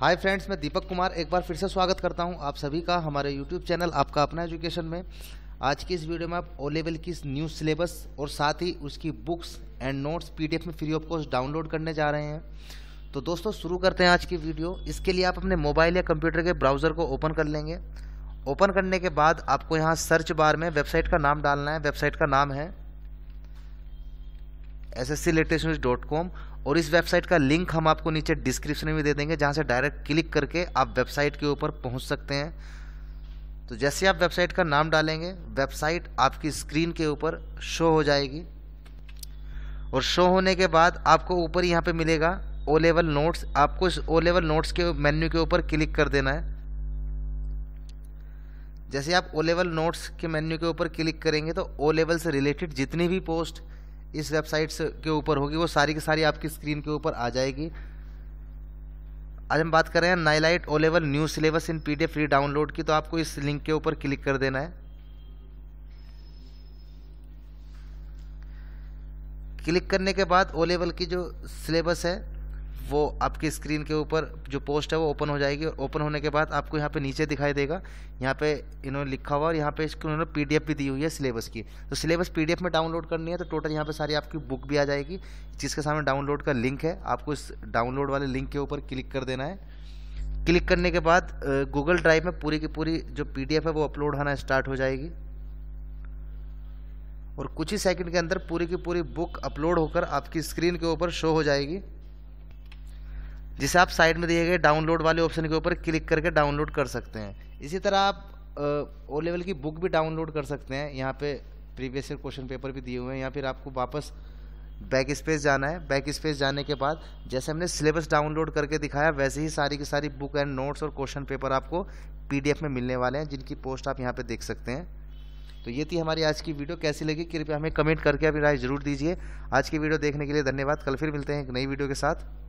hi friends मैं दीपक कुमार एक बार फिर से स्वागत करता हूं आप सभी का हमारे यूट्यूब चैनल आपका अपना एजुकेशन में आज की इस वीडियो में आप ओ लेवल की न्यू सिलेबस और साथ ही उसकी बुक्स एंड नोट्स पीडीएफ में फ्री ऑफ कॉस्ट डाउनलोड करने जा रहे हैं तो दोस्तों शुरू करते हैं आज की वीडियो इसके लिए आप अपने मोबाइल या कंप्यूटर के ब्राउज़र को ओपन कर लेंगे ओपन करने के बाद आपको यहाँ सर्च बार में वेबसाइट का नाम डालना है वेबसाइट का नाम है S S C latest news dot com और इस वेबसाइट का लिंक हम आपको नीचे डिस्क्रिप्शन में दे देंगे जहां से डायरेक्ट क्लिक करके आप वेबसाइट के ऊपर पहुंच सकते हैं तो जैसे आप वेबसाइट का नाम डालेंगे वेबसाइट आपकी स्क्रीन के ऊपर शो हो जाएगी और शो होने के बाद आपको ऊपर यहाँ पे मिलेगा ओ लेवल नोट्स आपको इस ओ लेवल नोट्स के मेन्यू के ऊपर क्लिक कर देना है जैसे आप ओ लेवल नोट्स के मेन्यू के ऊपर क्लिक करेंगे तो ओ लेवल से रिलेटेड जितनी भी पोस्ट इस वेबसाइट के ऊपर होगी वो सारी की सारी आपकी स्क्रीन के ऊपर आ जाएगी आज हम बात कर रहे हैं NIELIT O level new syllabus in PDF free download की तो आपको इस लिंक के ऊपर क्लिक कर देना है क्लिक करने के बाद ओ लेवल की जो सिलेबस है वो आपकी स्क्रीन के ऊपर जो पोस्ट है वो ओपन हो जाएगी और ओपन होने के बाद आपको यहाँ पे नीचे दिखाई देगा यहाँ पे इन्होंने लिखा हुआ और यहाँ पे इसको उन्होंने पीडीएफ भी दी हुई है सिलेबस की तो सिलेबस पीडीएफ में डाउनलोड करनी है तो टोटल यहाँ पे सारी आपकी बुक भी आ जाएगी जिसके सामने डाउनलोड का लिंक है आपको इस डाउनलोड वाले लिंक के ऊपर क्लिक कर देना है क्लिक करने के बाद गूगल ड्राइव में पूरी की पूरी जो पी है वो अपलोड होना स्टार्ट हो जाएगी और कुछ ही सेकंड के अंदर पूरी की पूरी बुक अपलोड होकर आपकी स्क्रीन के ऊपर शो हो जाएगी जिसे आप साइड में दिए गए डाउनलोड वाले ऑप्शन के ऊपर क्लिक करके डाउनलोड कर सकते हैं इसी तरह आप ओ लेवल की बुक भी डाउनलोड कर सकते हैं यहाँ पे प्रीवियस ईयर क्वेश्चन पेपर भी दिए हुए हैं या फिर आपको वापस बैक स्पेस जाना है बैक स्पेस जाने के बाद जैसे हमने सिलेबस डाउनलोड करके दिखाया वैसे ही सारी की सारी बुक एंड नोट्स और क्वेश्चन पेपर आपको पीडीएफ में मिलने वाले हैं जिनकी पोस्ट आप यहाँ पे देख सकते हैं तो ये थी हमारी आज की वीडियो कैसी लगी कृपया हमें कमेंट करके अभी राय जरूर दीजिए आज की वीडियो देखने के लिए धन्यवाद कल फिर मिलते हैं एक नई वीडियो के साथ